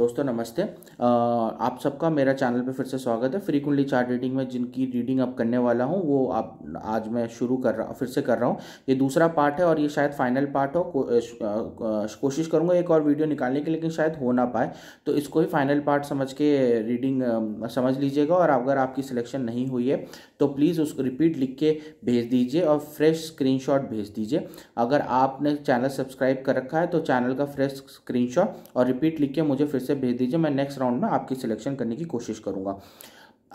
दोस्तों नमस्ते आप सबका मेरा चैनल पे फिर से स्वागत है फ्रीक्वेंटली चार्ट रीडिंग में जिनकी रीडिंग अब करने वाला हूँ वो आप आज मैं शुरू कर रहा फिर से कर रहा हूँ ये दूसरा पार्ट है और ये शायद फाइनल पार्ट हो को, कोशिश करूँगा एक और वीडियो निकालने की लेकिन शायद हो ना पाए तो इसको ही फाइनल पार्ट समझ के रीडिंग समझ लीजिएगा और अगर आपकी सिलेक्शन नहीं हुई है तो प्लीज़ उसको रिपीट लिख के भेज दीजिए और फ्रेश स्क्रीन भेज दीजिए अगर आपने चैनल सब्सक्राइब कर रखा है तो चैनल का फ्रेश स्क्रीन और रिपीट लिख के मुझे फिर से से भेज दीजिए मैं नेक्स्ट राउंड में आपकी सिलेक्शन करने की कोशिश करूँगा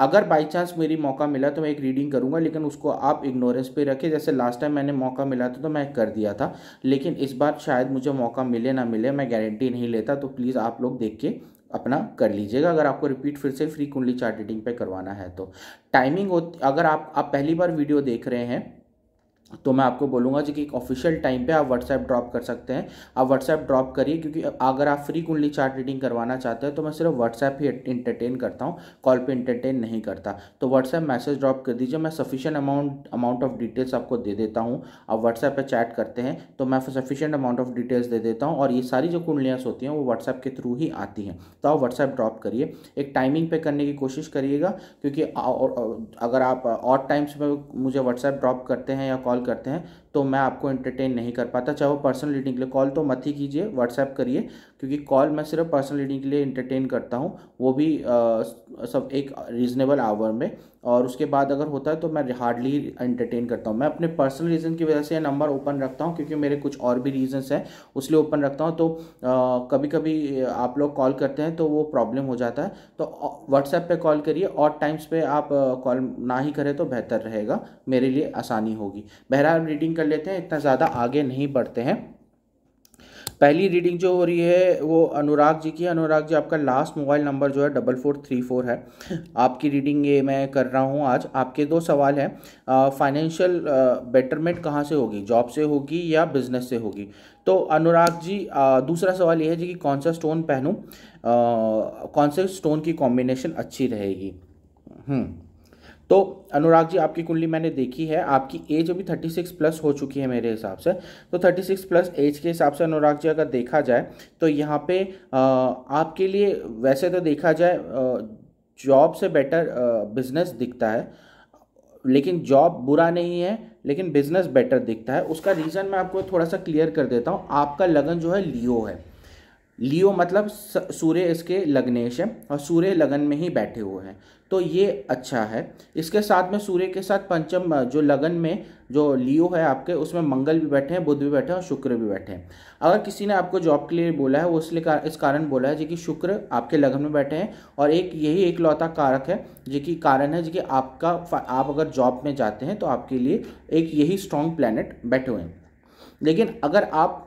अगर बाई चांस मेरी मौका मिला तो मैं एक रीडिंग करूँगा लेकिन उसको आप इग्नोरेंस पे रखें जैसे लास्ट टाइम मैंने मौका मिला था तो मैं कर दिया था लेकिन इस बार शायद मुझे मौका मिले ना मिले मैं गारंटी नहीं लेता तो प्लीज़ आप लोग देख के अपना कर लीजिएगा अगर आपको रिपीट फिर से फ्री कुंडली चार्ट रीडिंग पे करवाना है तो टाइमिंग अगर आप आप पहली बार वीडियो देख रहे हैं तो मैं आपको बोलूँगा जी कि एक ऑफिशियल टाइम पे आप व्हाट्सएप ड्रॉप कर सकते हैं आप व्हाट्सएप ड्रॉप करिए क्योंकि अगर आप फ्री कुंडली चार्ट रीडिंग करवाना चाहते हैं तो मैं सिर्फ व्हाट्सएप ही इंटरटेन करता हूँ कॉल पे इंटरटेन नहीं करता तो व्हाट्सएप मैसेज ड्रॉप कर दीजिए मैं sufficient amount amount of details आपको दे देता हूँ आप व्हाट्सएप पर चैट करते हैं तो मैं सफिशियंट अमाउंट ऑफ डिटेल्स दे देता हूँ और ये सारी जो कुंडलियाँ होती हैं वो व्हाट्सएप के थ्रू ही आती हैं तो आप व्हाट्सएप ड्रॉप करिए एक टाइमिंग पे करने की कोशिश करिएगा क्योंकि अगर आप और टाइम्स में मुझे व्हाट्सएप ड्रॉप करते हैं या कॉल करते हैं तो मैं आपको एंटरटेन नहीं कर पाता चाहे वो पर्सनल रीडिंग के लिए कॉल तो मत ही कीजिए व्हाट्सएप करिए क्योंकि कॉल मैं सिर्फ पर्सनल रीडिंग के लिए एंटरटेन करता हूँ वो भी आ, सब एक रीज़नेबल आवर में और उसके बाद अगर होता है तो मैं हार्डली एंटरटेन करता हूँ मैं अपने पर्सनल रीज़न की वजह से यह नंबर ओपन रखता हूँ क्योंकि मेरे कुछ और भी रीज़न्स हैं उसलिए ओपन रखता हूँ तो आ, कभी कभी आप लोग कॉल करते हैं तो वो प्रॉब्लम हो जाता है तो व्हाट्सएप पर कॉल करिए और टाइम्स पर आप कॉल ना ही करें तो बेहतर रहेगा मेरे लिए आसानी होगी बहरहाल रीडिंग कर लेते हैं इतना ज़्यादा आगे नहीं बढ़ते हैं पहली रीडिंग जो हो रही है वो अनुराग जी की अनुराग जी आपका लास्ट मोबाइल नंबर जो है डबल फोर थ्री फोर है आपकी रीडिंग ये मैं कर रहा हूँ आज आपके दो सवाल हैं फाइनेंशियल बेटरमेंट कहाँ से होगी जॉब से होगी या बिजनेस से होगी तो अनुराग जी आ, दूसरा सवाल ये है जी कि कौन सा स्टोन पहनूँ कौन से स्टोन की कॉम्बिनेशन अच्छी रहेगी हम्म तो अनुराग जी आपकी कुंडली मैंने देखी है आपकी एज अभी 36 प्लस हो चुकी है मेरे हिसाब से तो 36 प्लस एज के हिसाब से अनुराग जी अगर देखा जाए तो यहाँ पे आपके लिए वैसे तो देखा जाए जॉब से बेटर बिजनेस दिखता है लेकिन जॉब बुरा नहीं है लेकिन बिजनेस बेटर दिखता है उसका रीज़न मैं आपको थोड़ा सा क्लियर कर देता हूँ आपका लगन जो है लियो है लियो मतलब सूर्य इसके लग्नेश है और सूर्य लगन में ही बैठे हुए हैं तो ये अच्छा है इसके साथ में सूर्य के साथ पंचम जो लगन में जो लियो है आपके उसमें मंगल भी बैठे हैं बुध भी बैठे हैं और शुक्र भी बैठे हैं अगर किसी ने आपको जॉब के लिए बोला है वो इसलिए का, इस कारण बोला है जो कि शुक्र आपके लगन में बैठे हैं और एक यही एक लौता कारक है जो कि कारण है जो कि आपका आप अगर जॉब में जाते हैं तो आपके लिए एक यही स्ट्रॉन्ग प्लानट बैठे हुए हैं लेकिन अगर आप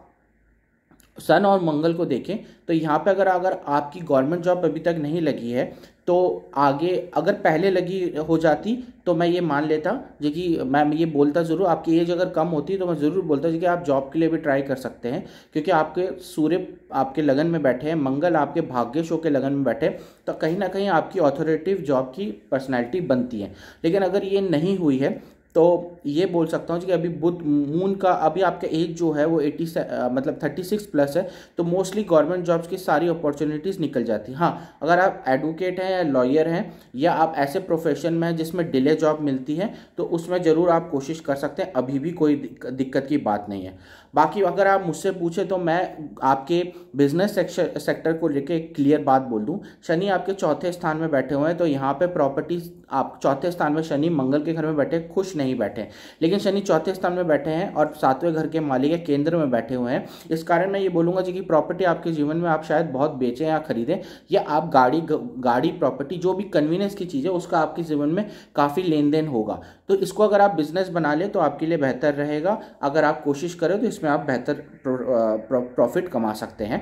सन और मंगल को देखें तो यहाँ पे अगर अगर आपकी गवर्नमेंट जॉब अभी तक नहीं लगी है तो आगे अगर पहले लगी हो जाती तो मैं ये मान लेता जो कि मैं ये बोलता ज़रूर आपकी एज अगर कम होती तो मैं ज़रूर बोलता जो कि आप जॉब के लिए भी ट्राई कर सकते हैं क्योंकि आपके सूर्य आपके लगन में बैठे हैं मंगल आपके भाग्य शो के लगन में बैठे तो कहीं ना कहीं आपकी ऑथोरेटिव जॉब की पर्सनैलिटी बनती है लेकिन अगर ये नहीं हुई है तो ये बोल सकता हूँ कि अभी बुध मून का अभी आपका एज जो है वो एटी मतलब थर्टी सिक्स प्लस है तो मोस्टली गवर्नमेंट जॉब्स की सारी अपॉर्चुनिटीज़ निकल जाती हैं हाँ अगर आप एडवोकेट हैं या लॉयर हैं या आप ऐसे प्रोफेशन में हैं जिसमें डिले जॉब मिलती है तो उसमें ज़रूर आप कोशिश कर सकते हैं अभी भी कोई दिक्कत की बात नहीं है बाकी अगर आप मुझसे पूछे तो मैं आपके बिजनेस सेक्टर को लेकर एक क्लियर बात बोल दूँ शनि आपके चौथे स्थान में बैठे हुए हैं तो यहाँ पे प्रॉपर्टी आप चौथे स्थान में शनि मंगल के घर में बैठे खुश नहीं बैठे लेकिन शनि चौथे स्थान में बैठे हैं और सातवें घर के मालिक के केंद्र में बैठे हुए हैं इस कारण मैं ये बोलूँगा जी कि प्रॉपर्टी आपके जीवन में आप शायद बहुत बेचें या खरीदें या आप गाड़ी गाड़ी प्रॉपर्टी जो भी कन्वीनियंस की चीज़ है उसका आपके जीवन में काफ़ी लेन देन होगा तो इसको अगर आप बिज़नेस बना लें तो आपके लिए बेहतर रहेगा अगर आप कोशिश करें तो इसमें आप बेहतर प्रॉफिट कमा सकते हैं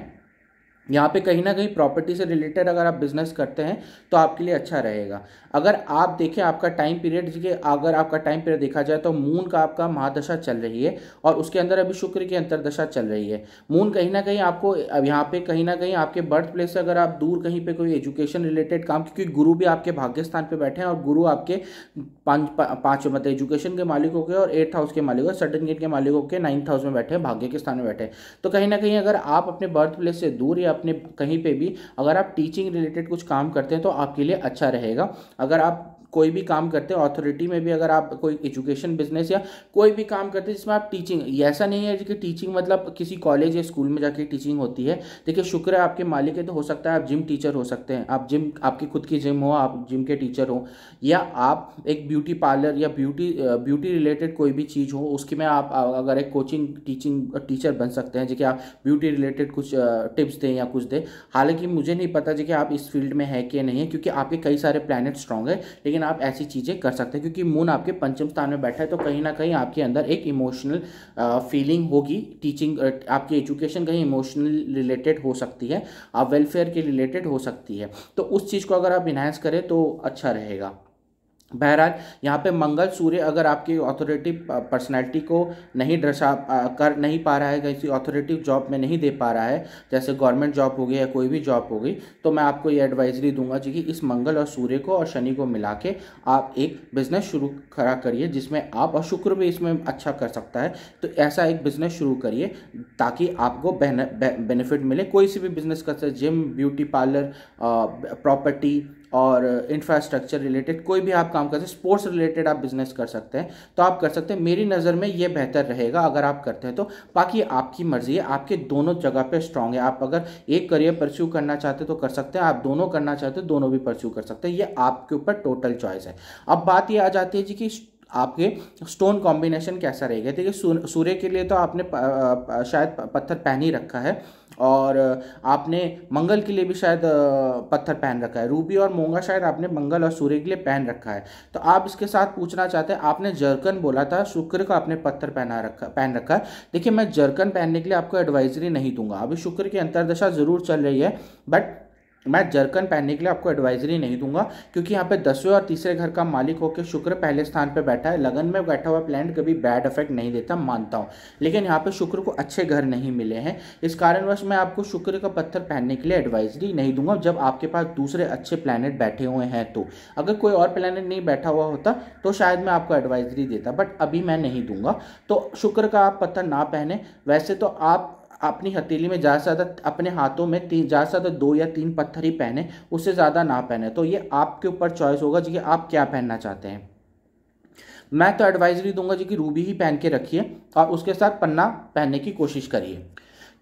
यहाँ पे कहीं ना कहीं प्रॉपर्टी से रिलेटेड अगर आप बिजनेस करते हैं तो आपके लिए अच्छा रहेगा अगर आप देखें आपका टाइम पीरियड अगर आपका टाइम पीरियड देखा जाए तो मून का आपका महादशा चल रही है और उसके अंदर अभी शुक्र की अंतरदशा चल रही है मून कहीं ना कहीं आपको अब यहाँ पे कहीं ना कहीं आपके बर्थ प्लेस से अगर आप दूर कहीं पर कोई एजुकेशन रिलेटेड काम क्योंकि गुरु भी आपके भाग्य स्थान पर बैठे हैं और गुरु आपके पाँच पाँच मतलब एजुकेशन के मालिक हो गए और एट्थ हाउस के मालिक हो गेट के मालिक हो के नाइन्थ हाउस में बैठे हैं भाग्य के स्थान में बैठे हैं तो कहीं ना कहीं अगर आप अपने बर्थ प्लेस से दूर या अपने कहीं पे भी अगर आप टीचिंग रिलेटेड कुछ काम करते हैं तो आपके लिए अच्छा रहेगा अगर आप कोई भी काम करते हैं ऑथोरिटी में भी अगर आप कोई एजुकेशन बिजनेस या कोई भी काम करते हैं जिसमें आप टीचिंग ऐसा नहीं है कि टीचिंग मतलब किसी कॉलेज या स्कूल में जाके टीचिंग होती है देखिए शुक्र है आपके मालिक है तो हो सकता है आप जिम टीचर हो सकते हैं आप जिम आपकी खुद की जिम हो आप जिम के टीचर हो या आप एक ब्यूटी पार्लर या ब्यूटी ब्यूटी रिलेटेड कोई भी चीज़ हो उसके में आप अगर एक कोचिंग टीचिंग टीचर बन सकते हैं जैसे आप ब्यूटी रिलेटेड कुछ टिप्स दें या कुछ दें हालांकि मुझे नहीं पता जैसे कि आप इस फील्ड में है कि नहीं है क्योंकि आपके कई सारे प्लानट स्ट्रॉन्ग है लेकिन आप ऐसी चीज़ें कर सकते हैं क्योंकि मून आपके पंचम स्थान में बैठा है तो कहीं ना कहीं आपके अंदर एक इमोशनल फीलिंग होगी टीचिंग आपकी एजुकेशन कहीं इमोशनल रिलेटेड हो सकती है आप वेलफेयर के रिलेटेड हो सकती है तो उस चीज़ को अगर आप इन्हांस करें तो अच्छा रहेगा बहरहाल यहाँ पे मंगल सूर्य अगर आपकी ऑथोरेटिव पर्सनैलिटी को नहीं दर्शा कर नहीं पा रहा है किसी ऑथोरेटिव जॉब में नहीं दे पा रहा है जैसे गवर्नमेंट जॉब हो गई या कोई भी जॉब हो गई तो मैं आपको ये एडवाइजरी दूंगा जी कि इस मंगल और सूर्य को और शनि को मिला के आप एक बिजनेस शुरू खड़ा करिए जिसमें आप और शुक्र भी इसमें अच्छा कर सकता है तो ऐसा एक बिजनेस शुरू करिए ताकि आपको बेनिफिट मिले कोई सी भी बिजनेस कर सकते जिम ब्यूटी पार्लर प्रॉपर्टी और इंफ्रास्ट्रक्चर रिलेटेड कोई भी आप काम कर सकते स्पोर्ट्स रिलेटेड आप बिजनेस कर सकते हैं तो आप कर सकते हैं मेरी नज़र में ये बेहतर रहेगा अगर आप करते हैं तो बाकी आपकी मर्जी है आपके दोनों जगह पे स्ट्रांग है आप अगर एक करियर परस्यू करना चाहते तो कर सकते हैं आप दोनों करना चाहते हो तो दोनों भी परस्यू कर सकते हैं ये आपके ऊपर टोटल चॉइस है अब बात ये आ जाती है जी कि आपके स्टोन कॉम्बिनेशन कैसा रहेगा देखिए सूर्य के लिए तो आपने शायद पत्थर पहन ही रखा है और आपने मंगल के लिए भी शायद पत्थर पहन रखा है रूबी और मोंगा शायद आपने मंगल और सूर्य के लिए पहन रखा है तो आप इसके साथ पूछना चाहते हैं आपने जरकन बोला था शुक्र का आपने पत्थर पहना रखा पहन रखा है देखिए मैं जरकन पहनने के लिए आपको एडवाइजरी नहीं दूंगा अभी शुक्र की अंतरदशा ज़रूर चल रही है बट मैं जरकन पहनने के लिए आपको एडवाइजरी नहीं दूंगा क्योंकि यहाँ पे दसवें और तीसरे घर का मालिक होकर शुक्र पहले स्थान पे बैठा है लगन में बैठा हुआ प्लैंड कभी बैड इफेक्ट नहीं देता मानता हूँ लेकिन यहाँ पे शुक्र को अच्छे घर नहीं मिले हैं इस कारणवश मैं आपको शुक्र का पत्थर पहनने के लिए एडवाइजरी नहीं दूंगा जब आपके पास दूसरे अच्छे प्लानट बैठे हुए हैं तो अगर कोई और प्लानट नहीं बैठा हुआ होता तो शायद मैं आपको एडवाइजरी देता बट अभी मैं नहीं दूंगा तो शुक्र का आप पत्थर ना पहने वैसे तो आप अपनी हथेली में ज़्यादा से ज़्यादा अपने हाथों में तीन ज़्यादा से ज़्यादा दो या तीन पत्थर ही पहने उससे ज़्यादा ना पहने तो ये आपके ऊपर चॉइस होगा जी कि आप क्या पहनना चाहते हैं मैं तो एडवाइजरी दूंगा जी कि रूबी ही पहन के रखिए और उसके साथ पन्ना पहनने की कोशिश करिए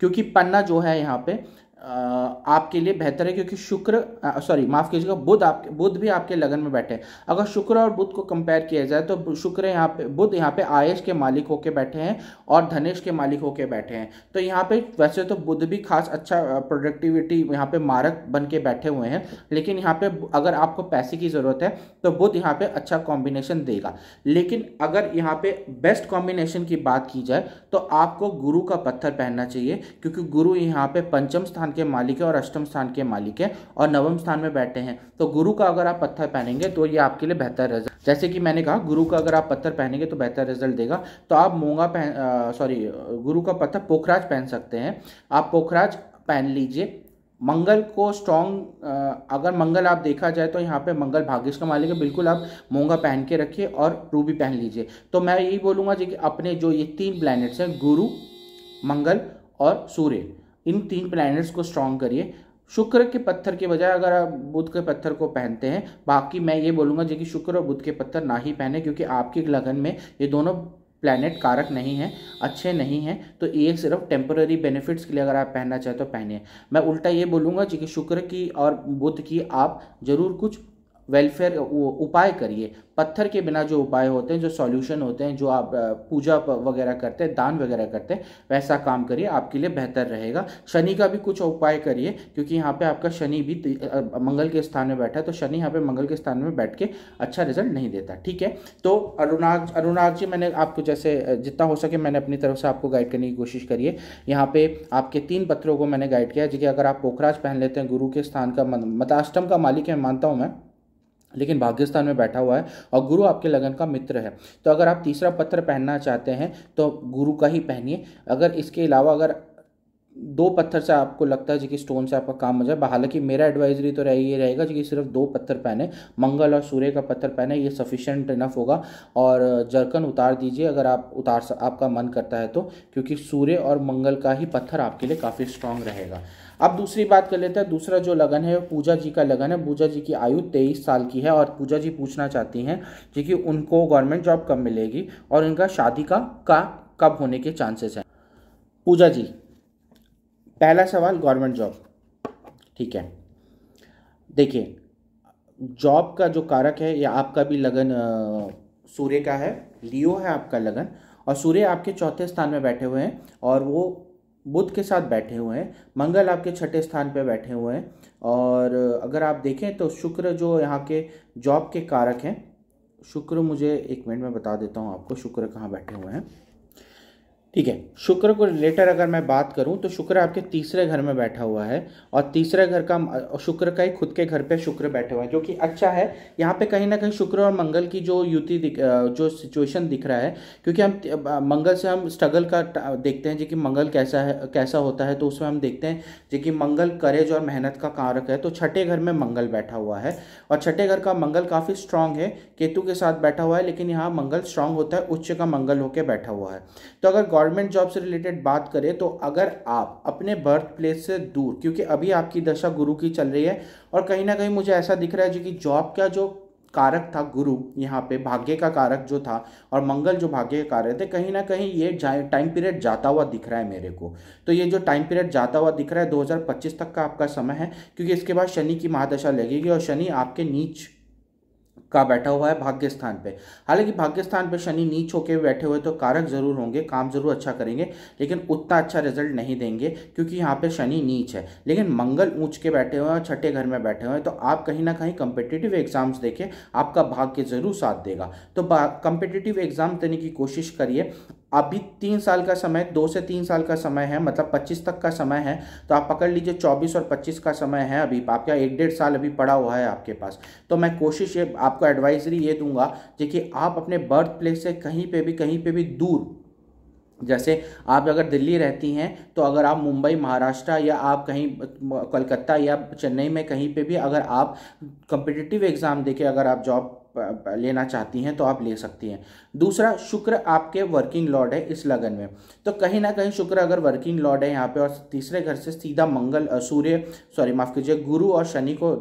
क्योंकि पन्ना जो है यहाँ पे आपके लिए बेहतर है क्योंकि शुक्र सॉरी माफ़ कीजिएगा बुध आपके बुध भी आपके लगन में बैठे हैं अगर शुक्र और बुध को कंपेयर किया जाए तो शुक्र यहाँ पे बुध यहाँ पे आयश के मालिक होके बैठे हैं और धनेश के मालिक होके बैठे हैं तो यहाँ पे वैसे तो बुध भी खास अच्छा प्रोडक्टिविटी यहाँ पे मारक बन के बैठे हुए हैं लेकिन यहाँ पे अगर आपको पैसे की ज़रूरत है तो बुध यहाँ पे अच्छा कॉम्बिनेशन देगा लेकिन अगर यहाँ पे बेस्ट कॉम्बिनेशन की बात की जाए तो आपको गुरु का पत्थर पहनना चाहिए क्योंकि गुरु यहाँ पे पंचम स्थान के मालिक है और अष्टम स्थान के मालिक है और नवम स्थान में बैठे हैं तो गुरु का अगर आप पत्थर पहनेंगे तो ये आपके लिए बेहतर रिजल्ट जैसे कि मैंने कहा गुरु का अगर आप पत्थर पहनेंगे तो बेहतर रिजल्ट देगा तो आप मूंगा पहन सॉरी गुरु का पत्थर पोखराज पहन सकते हैं आप पोखराज पहन लीजिए मंगल को स्ट्रॉन्ग अगर मंगल आप देखा जाए तो यहाँ पे मंगल भाग्यश का मालिक है बिल्कुल आप मोंगा पहन के रखिए और रूबी पहन लीजिए तो मैं यही बोलूँगा जी कि अपने जो ये तीन प्लैनेट्स हैं गुरु मंगल और सूर्य इन तीन प्लैनेट्स को स्ट्रॉन्ग करिए शुक्र के पत्थर के बजाय अगर आप बुध के पत्थर को पहनते हैं बाकी मैं ये बोलूँगा जो कि शुक्र और बुध के पत्थर ना ही पहने क्योंकि आपके लगन में ये दोनों प्लैनेट कारक नहीं है अच्छे नहीं हैं तो ये सिर्फ टेम्पररी बेनिफिट्स के लिए अगर आप पहनना चाहें तो पहने मैं उल्टा ये बोलूँगा कि शुक्र की और बुध की आप ज़रूर कुछ वेलफेयर उपाय करिए पत्थर के बिना जो उपाय होते हैं जो सॉल्यूशन होते हैं जो आप पूजा वगैरह करते हैं दान वगैरह करते हैं वैसा काम करिए आपके लिए बेहतर रहेगा शनि का भी कुछ उपाय करिए क्योंकि यहाँ पे आपका शनि भी मंगल के स्थान में बैठा है तो शनि यहाँ पे मंगल के स्थान में बैठ के अच्छा रिजल्ट नहीं देता ठीक है तो अरुणाग अरुणाग जी मैंने आपको जैसे जितना हो सके मैंने अपनी तरफ से आपको गाइड करने की कोशिश करिए यहाँ पे आपके तीन पत्रों को मैंने गाइड किया जिसे कि अगर आप पोखराज पहन लेते हैं गुरु के स्थान का मताष्टम का मालिक है मानता हूँ मैं लेकिन भाग्यस्थान में बैठा हुआ है और गुरु आपके लगन का मित्र है तो अगर आप तीसरा पत्र पहनना चाहते हैं तो गुरु का ही पहनिए अगर इसके अलावा अगर दो पत्थर से आपको लगता है जो कि स्टोन से आपका काम हो जाए हालांकि मेरा एडवाइजरी तो रह ये रहेगा जो कि सिर्फ दो पत्थर पहने मंगल और सूर्य का पत्थर पहने ये सफिशेंट इनफ होगा और जरकन उतार दीजिए अगर आप उतार आपका मन करता है तो क्योंकि सूर्य और मंगल का ही पत्थर आपके लिए काफ़ी स्ट्रांग रहेगा अब दूसरी बात कर लेते हैं दूसरा जो लगन है पूजा जी का लगन है पूजा जी की आयु तेईस साल की है और पूजा जी पूछना चाहती हैं कि उनको गवर्नमेंट जॉब कब मिलेगी और उनका शादी का, का कब होने के चांसेस हैं पूजा जी पहला सवाल गवर्नमेंट जॉब ठीक है देखिए जॉब का जो कारक है या आपका भी लगन सूर्य का है लियो है आपका लगन और सूर्य आपके चौथे स्थान में बैठे हुए हैं और वो बुध के साथ बैठे हुए हैं मंगल आपके छठे स्थान पर बैठे हुए हैं और अगर आप देखें तो शुक्र जो यहाँ के जॉब के कारक हैं शुक्र मुझे एक मिनट में बता देता हूँ आपको शुक्र कहाँ बैठे हुए हैं ठीक है शुक्र को रिलेटेड अगर मैं बात करूं तो शुक्र आपके तीसरे घर में बैठा हुआ है और तीसरे घर का शुक्र का ही खुद के घर पे शुक्र बैठे हुए हैं जो कि अच्छा है यहाँ पे कहीं ना कहीं शुक्र और मंगल की जो युति जो सिचुएशन दिख रहा है क्योंकि हम मंगल से हम स्ट्रगल का देखते हैं जी कि मंगल कैसा है कैसा होता है तो उसमें हम देखते हैं जो कि मंगल करेज और मेहनत का कारक है तो छठे घर में मंगल बैठा हुआ है और छठे घर का मंगल काफ़ी स्ट्रांग है केतु के साथ बैठा हुआ है लेकिन यहाँ मंगल स्ट्रांग होता है उच्च का मंगल होकर बैठा हुआ है तो अगर गवर्नमेंट जॉब से रिलेटेड बात करें तो अगर आप अपने बर्थ प्लेस से दूर क्योंकि अभी आपकी दशा गुरु की चल रही है और कहीं ना कहीं मुझे ऐसा दिख रहा है जो कि जॉब का जो कारक था गुरु यहाँ पे भाग्य का कारक जो था और मंगल जो भाग्य के कारक थे कहीं ना कहीं ये टाइम पीरियड जाता हुआ दिख रहा है मेरे को तो ये जो टाइम पीरियड जाता हुआ दिख रहा है 2025 तक का आपका समय है क्योंकि इसके बाद शनि की महादशा लगेगी और शनि आपके नीच का बैठा हुआ है भाग्य स्थान पे हालांकि भाग्य स्थान पे शनि नीच होकर बैठे हुए तो कारक जरूर होंगे काम जरूर अच्छा करेंगे लेकिन उतना अच्छा रिजल्ट नहीं देंगे क्योंकि यहाँ पे शनि नीच है लेकिन मंगल ऊंच के बैठे हुए हैं और छठे घर में बैठे हुए हैं तो आप कहीं ना कहीं कंपिटेटिव एग्जाम्स देखें आपका भाग्य जरूर साथ देगा तो कंपिटेटिव एग्जाम देने की कोशिश करिए अभी तीन साल का समय दो से तीन साल का समय है मतलब पच्चीस तक का समय है तो आप पकड़ लीजिए चौबीस और पच्चीस का समय है अभी आपका एक डेढ़ साल अभी पड़ा हुआ है आपके पास तो मैं कोशिश आपको आपको एडवाइजरी ये दूंगा देखिए आप अपने बर्थ प्लेस से कहीं पे भी कहीं पे भी दूर जैसे आप अगर दिल्ली रहती हैं तो अगर आप मुंबई महाराष्ट्र या आप कहीं कोलकाता या चेन्नई में कहीं पे भी अगर आप कंपिटिटिव एग्ज़ाम देके अगर आप जॉब लेना चाहती हैं तो आप ले सकती हैं दूसरा शुक्र आपके वर्किंग लॉर्ड है इस लगन में तो कहीं ना कहीं शुक्र अगर वर्किंग लॉर्ड है यहाँ पे और तीसरे घर से सीधा मंगल सूर्य सॉरी माफ़ कीजिए गुरु और शनि को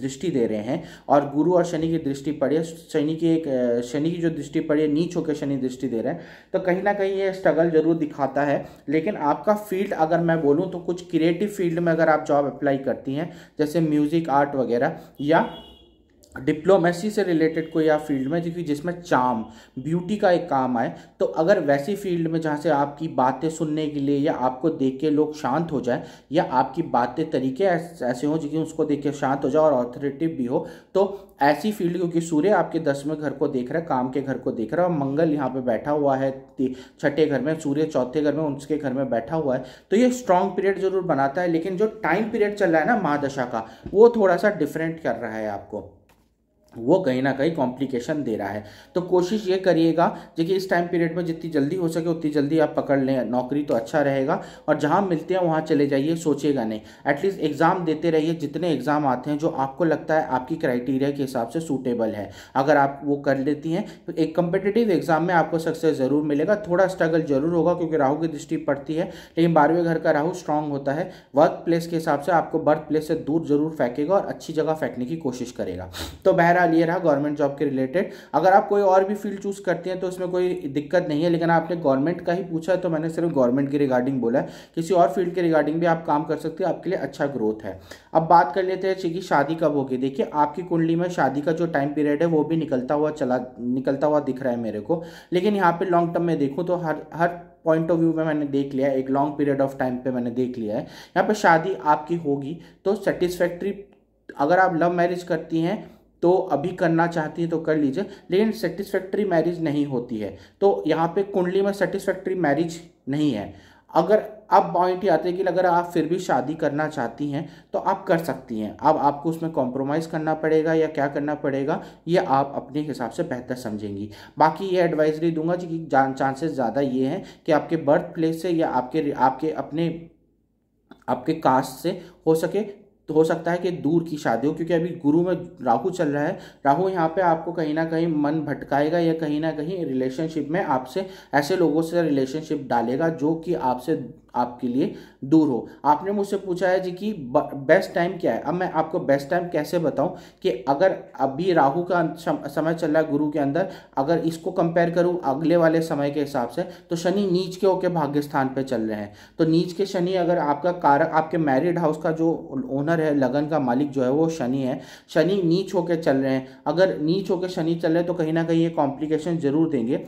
दृष्टि दे रहे हैं और गुरु और शनि की दृष्टि पड़े शनि की एक शनि की जो दृष्टि पड़ी नीच होकर शनि दृष्टि दे रहे हैं तो कहीं ना कहीं ये स्ट्रगल जरूर दिखाता है लेकिन आपका फील्ड अगर मैं बोलूँ तो कुछ क्रिएटिव फील्ड में अगर आप जॉब अप्लाई करती हैं जैसे म्यूज़िक आर्ट वगैरह या डिप्लोमेसी से रिलेटेड कोई आप फील्ड में क्योंकि जिसमें चाम ब्यूटी का एक काम आए तो अगर वैसी फील्ड में जहाँ से आपकी बातें सुनने के लिए या आपको देख के लोग शांत हो जाए या आपकी बातें तरीके ऐसे हों जो उसको देख के शांत हो जाए और ऑथोरेटिव भी हो तो ऐसी फील्ड क्योंकि सूर्य आपके दसवें घर को देख रहा है काम के घर को देख रहा है और मंगल यहाँ पर बैठा हुआ है छठे घर में सूर्य चौथे घर में उनके घर में बैठा हुआ है तो ये स्ट्रांग पीरियड जरूर बनाता है लेकिन जो टाइम पीरियड चल रहा है ना महादशा का वो थोड़ा सा डिफरेंट कर रहा है आपको वो कहीं ना कहीं कॉम्प्लिकेशन दे रहा है तो कोशिश ये करिएगा देखिए इस टाइम पीरियड में जितनी जल्दी हो सके उतनी जल्दी आप पकड़ लें नौकरी तो अच्छा रहेगा और जहाँ मिलते हैं वहाँ चले जाइए सोचेगा नहीं एटलीस्ट एग्ज़ाम देते रहिए जितने एग्ज़ाम आते हैं जो आपको लगता है आपकी क्राइटेरिया के हिसाब से सूटेबल है अगर आप वो कर लेती हैं तो एक कम्पिटेटिव एग्ज़ाम में आपको सक्सेस ज़रूर मिलेगा थोड़ा स्ट्रगल ज़रूर होगा क्योंकि राहु की दृष्टि पड़ती है लेकिन बारहवें घर का राहु स्ट्रांग होता है वर्क प्लेस के हिसाब से आपको बर्थ प्लेस से दूर जरूर फेंकेगा और अच्छी जगह फेंकने की कोशिश करेगा तो बहरहाल ये रहा गवर्नमेंट जॉब के रिलेटेड अगर आप कोई और भी फील्ड चूज करते हैं तो उसमें कोई दिक्कत नहीं है लेकिन आपने गवर्नमेंट का ही पूछा है तो मैंने सिर्फ गवर्नमेंट के रिगार्डिंग बोला है किसी और फील्ड के रिगार्डिंग भी आप काम कर सकते हैं आपके लिए अच्छा ग्रोथ है अब बात कर लेते हैं कि शादी कब होगी देखिए आपकी कुंडली में शादी का जो टाइम पीरियड है वो भी निकलता हुआ चला निकलता हुआ दिख रहा है मेरे को लेकिन यहाँ पर लॉन्ग टर्म में देखूँ तो हर हर पॉइंट ऑफ व्यू में मैंने देख लिया है एक लॉन्ग पीरियड ऑफ टाइम पे मैंने देख लिया है यहाँ पर शादी आपकी होगी तो सेटिस्फैक्ट्री अगर आप लव मैरिज करती हैं तो अभी करना चाहती हैं तो कर लीजिए लेकिन सेटिस्फैक्ट्री मैरिज नहीं होती है तो यहाँ पे कुंडली में सेटिस्फैक्ट्री मैरिज नहीं है अगर अब पॉइंट ही आते हैं कि अगर आप फिर भी शादी करना चाहती हैं तो आप कर सकती हैं अब आपको उसमें कॉम्प्रोमाइज़ करना पड़ेगा या क्या करना पड़ेगा ये आप अपने हिसाब से बेहतर समझेंगी बाकी ये एडवाइजरी दूंगा कि चांसेस ज़्यादा ये हैं कि आपके बर्थ प्लेस से या आपके आपके अपने आपके कास्ट से हो सके तो हो सकता है कि दूर की शादी हो क्योंकि अभी गुरु में राहु चल रहा है राहु यहाँ पे आपको कहीं ना कहीं मन भटकाएगा या कहीं ना कहीं रिलेशनशिप में आपसे ऐसे लोगों से रिलेशनशिप डालेगा जो कि आपसे आपके लिए दूर हो आपने मुझसे पूछा है जी कि बेस्ट टाइम क्या है अब मैं आपको बेस्ट टाइम कैसे बताऊं कि अगर अभी राहु का समय चल रहा है गुरु के अंदर अगर इसको कंपेयर करूं अगले वाले समय के हिसाब से तो शनि नीच के होकर भाग्य स्थान पर चल रहे हैं तो नीच के शनि अगर आपका कारक आपके मैरिड हाउस का जो ओनर है लगन का मालिक जो है वो शनि है शनि नीच होकर चल रहे हैं अगर नीच होकर शनि चल रहे हैं तो कहीं ना कहीं ये कॉम्प्लिकेशन जरूर देंगे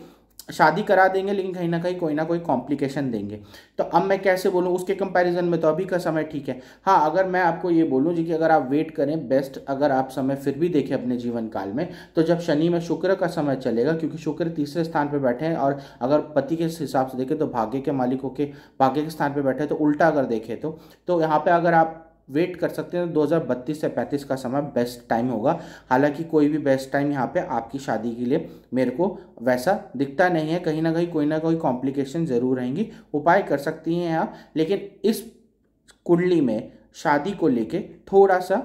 शादी करा देंगे लेकिन कहीं ना कहीं कोई ना कोई कॉम्प्लिकेशन देंगे तो अब मैं कैसे बोलूँ उसके कंपैरिजन में तो अभी का समय ठीक है हाँ अगर मैं आपको ये बोलूँ जी कि अगर आप वेट करें बेस्ट अगर आप समय फिर भी देखें अपने जीवन काल में तो जब शनि में शुक्र का समय चलेगा क्योंकि शुक्र तीसरे स्थान पर बैठे हैं और अगर पति के हिसाब से देखें तो भाग्य के मालिकों के भाग्य के स्थान पर बैठे तो उल्टा अगर देखें तो, तो यहाँ पर अगर आप वेट कर सकते हैं दो हज़ार बत्तीस से पैंतीस का समय बेस्ट टाइम होगा हालांकि कोई भी बेस्ट टाइम यहाँ पे आपकी शादी के लिए मेरे को वैसा दिखता नहीं है कहीं ना कहीं कोई ना कोई कॉम्प्लिकेशन ज़रूर रहेंगी उपाय कर सकती हैं आप लेकिन इस कुंडली में शादी को लेके थोड़ा सा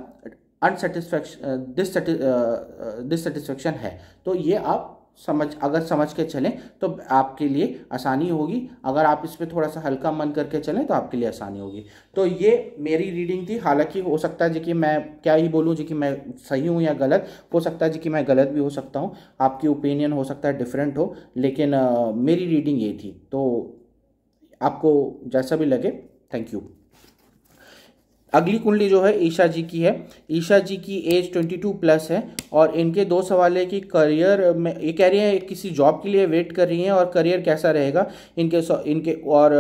अनसेटिस्फैक्शन डिससेटिस्फेक्शन है तो ये आप समझ अगर समझ के चलें तो आपके लिए आसानी होगी अगर आप इस पर थोड़ा सा हल्का मन करके चलें तो आपके लिए आसानी होगी तो ये मेरी रीडिंग थी हालांकि हो सकता है जी कि मैं क्या ही बोलूँ जी कि मैं सही हूँ या गलत हो सकता है जी कि मैं गलत भी हो सकता हूँ आपकी ओपिनियन हो सकता है डिफरेंट हो लेकिन आ, मेरी रीडिंग ये थी तो आपको जैसा भी लगे थैंक यू अगली कुंडली जो है ईशा जी की है ईशा जी की एज 22 प्लस है और इनके दो सवाल है कि करियर में ये कह रही है किसी जॉब के लिए वेट कर रही हैं और करियर कैसा रहेगा इनके इनके और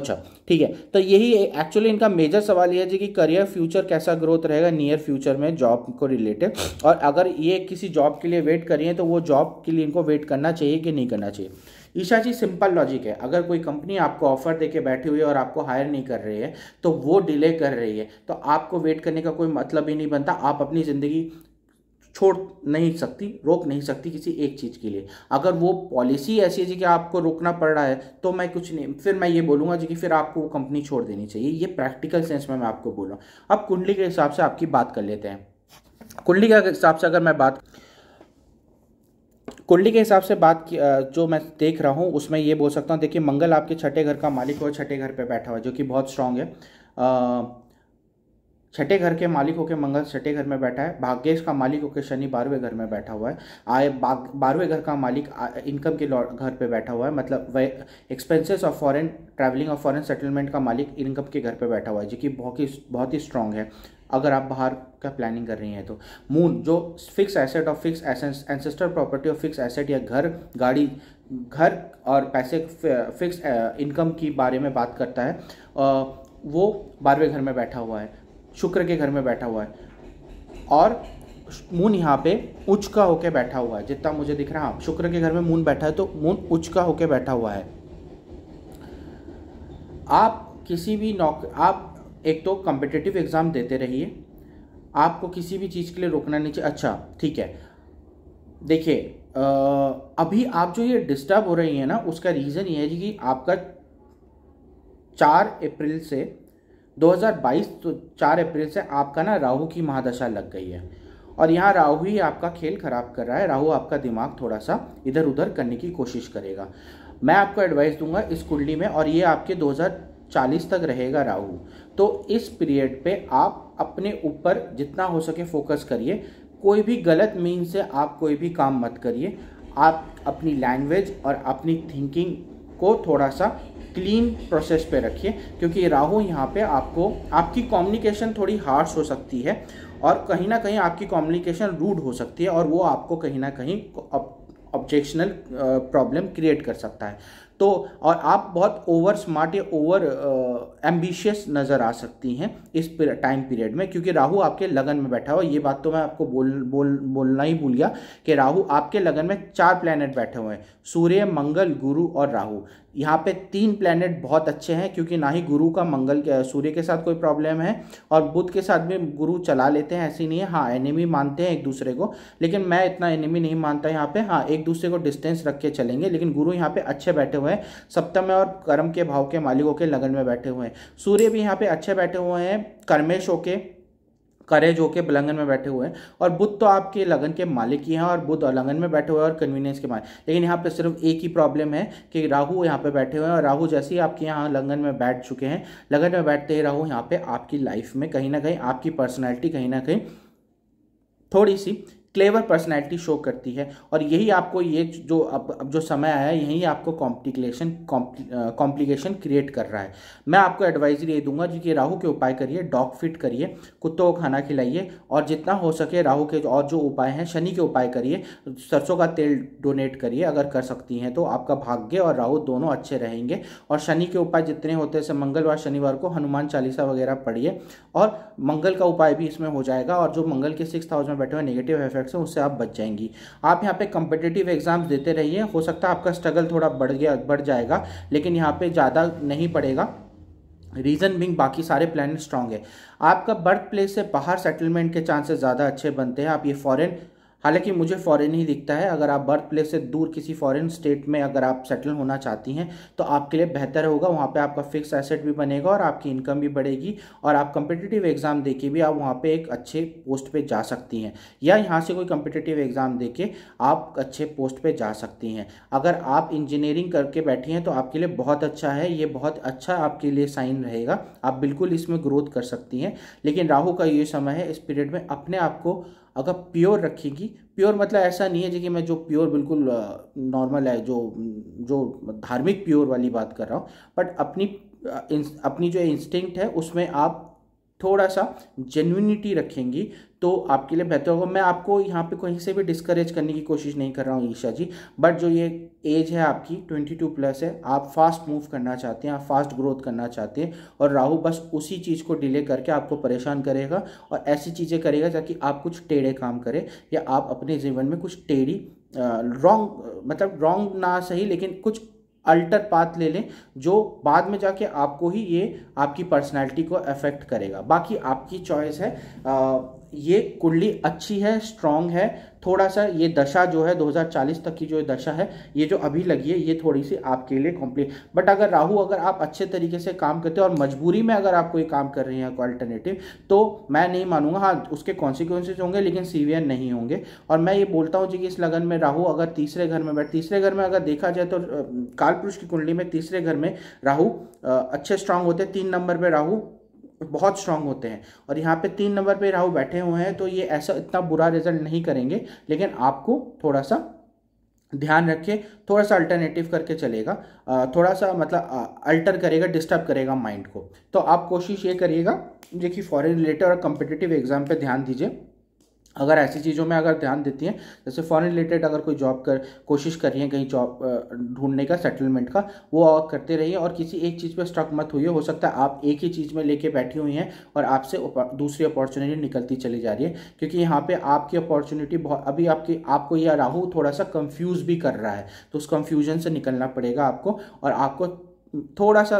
अच्छा ठीक है तो यही एक्चुअली इनका मेजर सवाल यह है कि करियर फ्यूचर कैसा ग्रोथ रहेगा नियर फ्यूचर में जॉब को रिलेटेड और अगर ये किसी जॉब के लिए वेट करिए तो वो जॉब के लिए इनको वेट करना चाहिए कि नहीं करना चाहिए ईशा जी सिंपल लॉजिक है अगर कोई कंपनी आपको ऑफर दे के बैठी हुई है और आपको हायर नहीं कर रही है तो वो डिले कर रही है तो आपको वेट करने का कोई मतलब ही नहीं बनता आप अपनी ज़िंदगी छोड़ नहीं सकती रोक नहीं सकती किसी एक चीज़ के लिए अगर वो पॉलिसी ऐसी है जी कि आपको रोकना पड़ रहा है तो मैं कुछ नहीं फिर मैं ये बोलूँगा जी कि फिर आपको वो कंपनी छोड़ देनी चाहिए ये प्रैक्टिकल सेंस में मैं आपको बोल रहा हूँ अब कुंडली के हिसाब से आपकी बात कर लेते हैं कुंडली के हिसाब से अगर मैं बात कुंडली के हिसाब से बात की जो मैं देख रहा हूँ उसमें ये बोल सकता हूँ देखिए मंगल आपके छठे घर का मालिक और छठे घर पे बैठा हुआ है जो कि बहुत स्ट्रांग है छठे घर के मालिक होकर मंगल छठे घर में बैठा है भाग्यश का मालिक होकर शनि बारहवें घर में बैठा हुआ है आय बारहवें घर का मालिक इनकम के घर पे बैठा हुआ है मतलब वह एक्सपेंसेस ऑफ फॉरेन ट्रैवलिंग और फॉरेन सेटलमेंट का मालिक इनकम के घर पे बैठा हुआ है जो कि बहुत ही बहुत ही स्ट्रांग है अगर आप बाहर का प्लानिंग कर रही हैं तो मून जो फिक्स एसेट और फिक्स एंसेस्टर प्रॉपर्टी और फिक्स एसेट या घर गाड़ी घर और पैसे फिक्स इनकम uh, की बारे में बात करता है uh, वो बारहवें घर में बैठा हुआ है शुक्र के घर में बैठा हुआ है और मून यहाँ पे उच्च का होके बैठा हुआ है जितना मुझे दिख रहा है हाँ, शुक्र के घर में मून बैठा है तो मून उच्च का होके बैठा हुआ है आप किसी भी नौकरी आप एक तो कॉम्पिटेटिव एग्ज़ाम देते रहिए आपको किसी भी चीज़ के लिए रोकना नहीं चाहिए अच्छा ठीक है देखिए अभी आप जो ये डिस्टर्ब हो रही है ना उसका रीज़न ये है कि आपका चार अप्रैल से 2022 तो चार अप्रैल से आपका ना राहु की महादशा लग गई है और यहाँ राहु ही आपका खेल खराब कर रहा है राहु आपका दिमाग थोड़ा सा इधर उधर करने की कोशिश करेगा मैं आपको एडवाइस दूंगा इस कुंडली में और ये आपके चालीस तक रहेगा राहु तो इस पीरियड पे आप अपने ऊपर जितना हो सके फोकस करिए कोई भी गलत मीन से आप कोई भी काम मत करिए आप अपनी लैंग्वेज और अपनी थिंकिंग को थोड़ा सा क्लीन प्रोसेस पे रखिए क्योंकि राहु यहाँ पे आपको आपकी कम्युनिकेशन थोड़ी हार्श हो सकती है और कहीं ना कहीं आपकी कम्युनिकेशन रूड हो सकती है और वो आपको कहीं ना कहीं ऑब्जेक्शनल प्रॉब्लम क्रिएट कर सकता है तो और आप बहुत ओवर स्मार्ट या ओवर एम्बिशियस नज़र आ सकती हैं इस टाइम पीरियड में क्योंकि राहु आपके लगन में बैठा हुआ ये बात तो मैं आपको बोल बोल बोलना ही भूल गया कि राहु आपके लगन में चार प्लैनेट बैठे हुए हैं सूर्य मंगल गुरु और राहु यहाँ पे तीन प्लैनेट बहुत अच्छे हैं क्योंकि ना ही गुरु का मंगल सूर्य के साथ कोई प्रॉब्लम है और बुध के साथ भी गुरु चला लेते हैं ऐसी नहीं है हाँ एनिमी मानते हैं एक दूसरे को लेकिन मैं इतना एनिमी नहीं मानता यहाँ पे हाँ एक दूसरे को डिस्टेंस रख के चलेंगे लेकिन गुरु यहाँ पे अच्छे बैठे हुए हैं सप्तम और कर्म के भाव के मालिकों के लगन में बैठे हुए हैं सूर्य भी यहाँ पे अच्छे बैठे हुए हैं कर्मेश होके करेज होके लगन में बैठे हुए हैं और बुद्ध तो आपके लगन के मालिक ही हैं और बुद्ध लगन में बैठे हुए हैं और कन्वीनियंस के मालिक लेकिन यहाँ पे सिर्फ एक ही प्रॉब्लम है कि राहु यहाँ पे बैठे हुए हैं और राहु जैसे ही आपके यहाँ लगन में बैठ चुके हैं लगन में बैठते ही राहु यहाँ पे आपकी लाइफ में कहीं ना कहीं आपकी पर्सनैलिटी कहीं ना कहीं थोड़ी सी क्लेवर पर्सनैलिटी शो करती है और यही आपको ये जो अब अब जो समय आया है यही आपको कॉम्प्लिकेशन कॉम्प्लिकेशन क्रिएट कर रहा है मैं आपको एडवाइजरी ये दूंगा जी कि राहु के उपाय करिए डॉग फिट करिए कुत्तों को खाना खिलाइए और जितना हो सके राहु के और जो उपाय हैं शनि के उपाय करिए सरसों का तेल डोनेट करिए अगर कर सकती हैं तो आपका भाग्य और राहु दोनों अच्छे रहेंगे और शनि के उपाय जितने होते हैं मंगलवार शनिवार को हनुमान चालीसा वगैरह पढ़िए और मंगल का उपाय भी इसमें हो जाएगा और जो मंगल के सिक्स हाउस में बैठे हुए नेगेटिव एफेक्ट कॉन्ट्रैक्ट्स हैं उससे आप बच जाएंगी आप यहाँ पे कंपिटेटिव एग्जाम्स देते रहिए हो सकता है आपका स्ट्रगल थोड़ा बढ़ गया बढ़ जाएगा लेकिन यहाँ पे ज़्यादा नहीं पड़ेगा रीज़न बिंग बाकी सारे प्लान स्ट्रांग है आपका बर्थ प्लेस से बाहर सेटलमेंट के चांसेस ज़्यादा अच्छे बनते हैं आप ये फॉरेन हालांकि मुझे फॉरेन ही दिखता है अगर आप बर्थ प्लेस से दूर किसी फॉरेन स्टेट में अगर आप सेटल होना चाहती हैं तो आपके लिए बेहतर होगा वहाँ पे आपका फिक्स एसेट भी बनेगा और आपकी इनकम भी बढ़ेगी और आप कम्पिटिटिव एग्ज़ाम दे भी आप वहाँ पर एक अच्छे पोस्ट पर जा सकती हैं या यहाँ से कोई कम्पिटिटिव एग्ज़ाम दे के आप अच्छे पोस्ट पर जा सकती हैं अगर आप इंजीनियरिंग करके बैठी हैं तो आपके लिए बहुत अच्छा है ये बहुत अच्छा आपके लिए साइन रहेगा आप बिल्कुल इसमें ग्रोथ कर सकती हैं लेकिन राहू का ये समय है इस पीरियड में अपने आप को अगर प्योर रखेगी प्योर मतलब ऐसा नहीं है जैसे कि मैं जो प्योर बिल्कुल नॉर्मल है जो जो धार्मिक प्योर वाली बात कर रहा हूँ बट अपनी अपनी जो इंस्टिंक्ट है उसमें आप थोड़ा सा जेन्यूनिटी रखेंगी तो आपके लिए बेहतर होगा मैं आपको यहाँ पे कहीं से भी डिस्करेज करने की कोशिश नहीं कर रहा हूँ ईशा जी बट जो ये एज है आपकी 22 प्लस है आप फास्ट मूव करना चाहते हैं आप फास्ट ग्रोथ करना चाहते हैं और राहु बस उसी चीज़ को डिले करके आपको परेशान करेगा और ऐसी चीज़ें करेगा ताकि आप कुछ टेढ़े काम करें या आप अपने जीवन में कुछ टेढ़ी रॉन्ग मतलब रॉन्ग ना सही लेकिन कुछ अल्टर पाथ ले लें जो बाद में जाके आपको ही ये आपकी पर्सनैलिटी को अफेक्ट करेगा बाकी आपकी चॉइस है आ, ये कुंडली अच्छी है स्ट्रांग है थोड़ा सा ये दशा जो है 2040 तक की जो दशा है ये जो अभी लगी है ये थोड़ी सी आपके लिए कॉम्प्लीट बट अगर राहु अगर आप अच्छे तरीके से काम करते हो और मजबूरी में अगर आप कोई काम कर रहे हैं अल्टरनेटिव तो मैं नहीं मानूंगा हाँ उसके कॉन्सिक्वेंसेज होंगे लेकिन सीवियर नहीं होंगे और मैं ये बोलता हूँ जी कि इस लगन में राहू अगर तीसरे घर में बैठ तीसरे घर में अगर देखा जाए तो कालपुरुष की कुंडली में तीसरे घर में राहु अच्छे स्ट्रांग होते हैं तीन नंबर पर राहु बहुत स्ट्रांग होते हैं और यहाँ पे तीन नंबर पे राहु बैठे हुए हैं तो ये ऐसा इतना बुरा रिजल्ट नहीं करेंगे लेकिन आपको थोड़ा सा ध्यान रखिए थोड़ा सा अल्टरनेटिव करके चलेगा थोड़ा सा मतलब अल्टर करेगा डिस्टर्ब करेगा माइंड को तो आप कोशिश ये करिएगा देखिए फॉरन फॉरेन रिलेटेड और कम्पिटिटिव एग्जाम पे ध्यान दीजिए अगर ऐसी चीज़ों में अगर ध्यान देती हैं जैसे फॉरेन रिलेटेड अगर कोई जॉब कर कोशिश कर रही है कहीं जॉब ढूंढने का सेटलमेंट का वो करते रहिए और किसी एक चीज़ पे स्टक मत हुई हो सकता है आप एक ही चीज़ में लेके बैठी हुई हैं और आपसे दूसरी अपॉर्चुनिटी निकलती चली जा रही है क्योंकि यहाँ पर आपकी अपॉर्चुनिटी बहुत अभी आपकी आपको यह राहू थोड़ा सा कन्फ्यूज़ भी कर रहा है तो उस कन्फ्यूजन से निकलना पड़ेगा आपको और आपको थोड़ा सा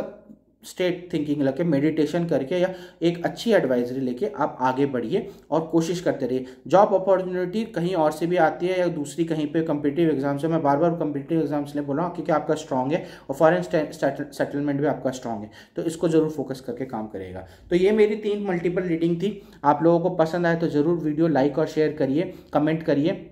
स्टेट थिंकिंग लगे मेडिटेशन करके या एक अच्छी एडवाइजरी लेके आप आगे बढ़िए और कोशिश करते रहिए जॉब अपॉर्चुनिटी कहीं और से भी आती है या दूसरी कहीं पे कम्पिटेटिव एग्जाम से मैं बार बार कम्पिटेटिव एग्जाम इसलिए बोल रहा हूँ क्योंकि आपका स्ट्रॉग है और फॉरन सेटलमेंट भी आपका स्ट्रांग है तो इसको ज़रूर फोकस करके काम करेगा तो ये मेरी तीन मल्टीपल रीडिंग थी आप लोगों को पसंद आए तो ज़रूर वीडियो लाइक और शेयर करिए कमेंट करिए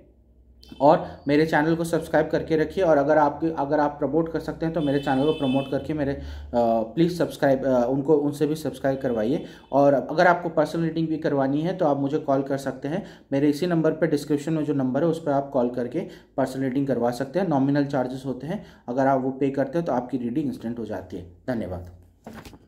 और मेरे चैनल को सब्सक्राइब करके रखिए और अगर आपके अगर आप प्रमोट कर सकते हैं तो मेरे चैनल को प्रमोट करके मेरे प्लीज़ सब्सक्राइब उनको उनसे भी सब्सक्राइब करवाइए और अगर आपको पर्सनल रीडिंग भी करवानी है तो आप मुझे कॉल कर सकते हैं मेरे इसी नंबर पर डिस्क्रिप्शन में जो नंबर है उस पर आप कॉल करके पर्सनल रीडिंग करवा सकते हैं नॉमिनल चार्जेस होते हैं अगर आप वो पे करते हैं तो आपकी रीडिंग इंस्टेंट हो जाती है धन्यवाद